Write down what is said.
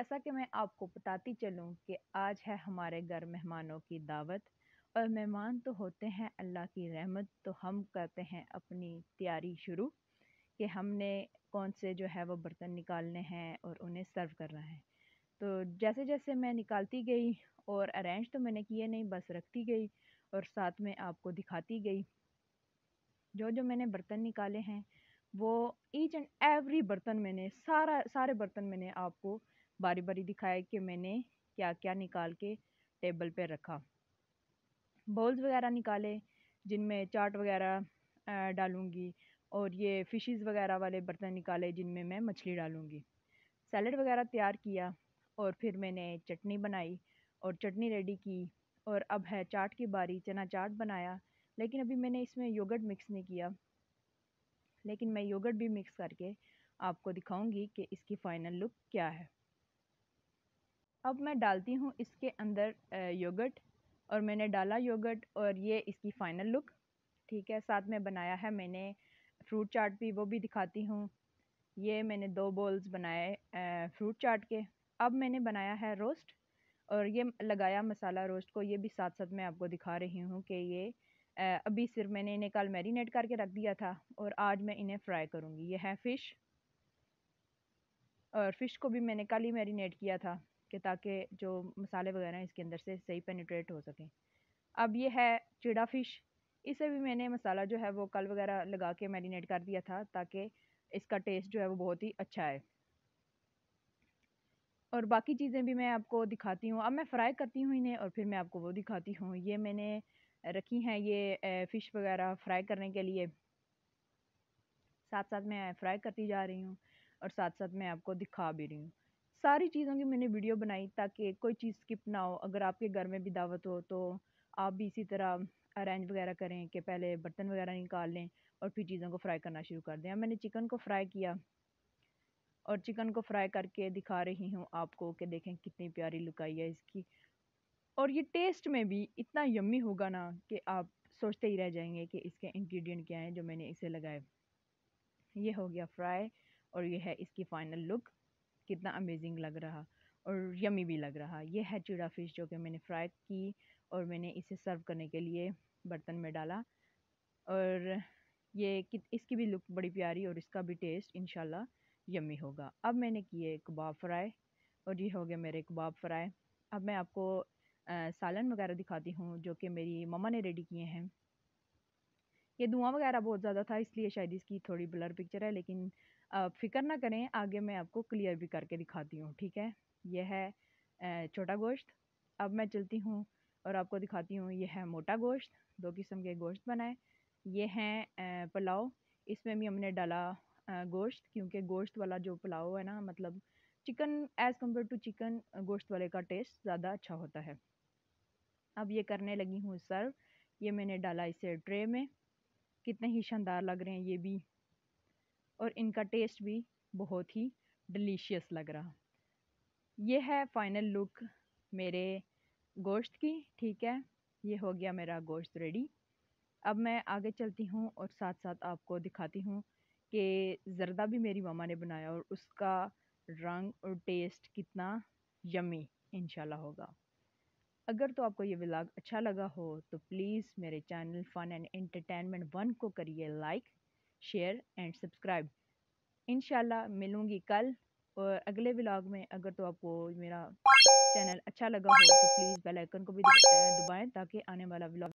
जैसा कि मैं आपको बताती चलूँ कि आज है हमारे घर मेहमानों की दावत और मेहमान तो होते हैं अल्लाह की रहमत तो हम करते हैं अपनी तैयारी शुरू कि हमने कौन से जो है वो बर्तन निकालने हैं और उन्हें सर्व करना है तो जैसे जैसे मैं निकालती गई और अरेंज तो मैंने किए नहीं बस रखती गई और साथ में आपको दिखाती गई जो जो मैंने बर्तन निकाले हैं वो ईच एंड एवरी बर्तन मैंने सारा सारे बर्तन मैंने आपको बारी बारी दिखाया कि मैंने क्या क्या निकाल के टेबल पे रखा बॉल्स वगैरह निकाले जिनमें चाट वगैरह डालूँगी और ये फ़िशेस वगैरह वाले बर्तन निकाले जिनमें मैं मछली डालूँगी सैलड वगैरह तैयार किया और फिर मैंने चटनी बनाई और चटनी रेडी की और अब है चाट की बारी चना चाट बनाया लेकिन अभी मैंने इसमें योगर्ट मिक्स नहीं किया लेकिन मैं योगर्ट भी मिक्स करके आपको दिखाऊंगी कि इसकी फ़ाइनल लुक क्या है अब मैं डालती हूँ इसके अंदर योगर्ट और मैंने डाला योगर्ट और ये इसकी फ़ाइनल लुक ठीक है साथ में बनाया है मैंने फ्रूट चाट भी वो भी दिखाती हूँ ये मैंने दो बॉल्स बनाए फ्रूट चाट के अब मैंने बनाया है रोस्ट और ये लगाया मसाला रोस्ट को ये भी साथ साथ मैं आपको दिखा रही हूँ कि ये अभी सिर्फ मैंने इन्हें कल मैरिनेट करके रख दिया था और आज मैं इन्हें फ्राई करूँगी ये है फ़िश और फ़िश को भी मैंने कल ही मैरिनेट किया था कि ताकि जो मसाले वगैरह हैं इसके अंदर से सही पेनीट्रेट हो सकें अब ये है चिड़ा फिश इसे भी मैंने मसाला जो है वो कल वगैरह लगा के मैरिनेट कर दिया था ताकि इसका टेस्ट जो है वो बहुत ही अच्छा है और बाकी चीज़ें भी मैं आपको दिखाती हूँ अब मैं फ्राई करती हूँ इन्हें और फिर मैं आपको वो दिखाती हूँ ये मैंने रखी हैं ये फ़िश वगैरह फ्राई करने के लिए साथ साथ मैं फ्राई करती जा रही हूँ और साथ साथ मैं आपको दिखा भी रही हूँ सारी चीज़ों की मैंने वीडियो बनाई ताकि कोई चीज़ स्किप ना हो अगर आपके घर में भी दावत हो तो आप भी इसी तरह अरेंज वगैरह करें कि पहले बर्तन वगैरह निकाल लें और फिर चीज़ों को फ्राई करना शुरू कर दें मैंने चिकन को फ्राई किया और चिकन को फ्राई करके दिखा रही हूँ आपको कि देखें कितनी प्यारी लुक आई है इसकी और ये टेस्ट में भी इतना यम्मी होगा ना कि आप सोचते ही रह जाएंगे कि इसके इंग्रेडिएंट क्या हैं जो मैंने इसे लगाए ये हो गया फ्राई और ये है इसकी फ़ाइनल लुक कितना अमेजिंग लग रहा और यमी भी लग रहा ये है चूड़ा फिश जो कि मैंने फ्राई की और मैंने इसे सर्व करने के लिए बर्तन में डाला और ये इसकी भी लुक बड़ी प्यारी और इसका भी टेस्ट इन यमी होगा अब मैंने किए कबाब फ्राई और ये हो गए मेरे कबाब फ्राई अब मैं आपको सालन वगैरह दिखाती हूँ जो कि मेरी ममा ने रेडी किए हैं ये धुआं वगैरह बहुत ज़्यादा था इसलिए शायद इसकी थोड़ी ब्लर पिक्चर है लेकिन फ़िक्र ना करें आगे मैं आपको क्लियर भी करके दिखाती हूँ ठीक है यह है छोटा गोश्त अब मैं चलती हूँ और आपको दिखाती हूँ यह है मोटा गोश्त दो किस्म के गोश्त बनाए ये हैं पुलाव इसमें भी हमने डाला गोश्त क्योंकि गोश्त वाला जो पुलाव है ना मतलब chicken as compare to chicken गोश्त वाले का टेस्ट ज़्यादा अच्छा होता है अब ये करने लगी हूँ सर्व ये मैंने डाला इसे ट्रे में कितने ही शानदार लग रहे हैं ये भी और इनका टेस्ट भी बहुत ही डिलीशियस लग रहा ये है फाइनल लुक मेरे गोश्त की ठीक है ये हो गया मेरा गोश्त रेडी अब मैं आगे चलती हूँ और साथ साथ आपको दिखाती हूँ कि जरदा भी मेरी मामा ने बनाया और उसका रंग और टेस्ट कितना यमी इंशाल्लाह होगा अगर तो आपको ये व्लॉग अच्छा लगा हो तो प्लीज़ मेरे channel fun and entertainment one को करिए लाइक शेयर एंड सब्सक्राइब इन मिलूँगी कल और अगले व्लॉग में अगर तो आपको मेरा चैनल अच्छा लगा हो तो प्लीज़ बेल आइकन को भी दबाएं ताकि आने वाला ब्लॉग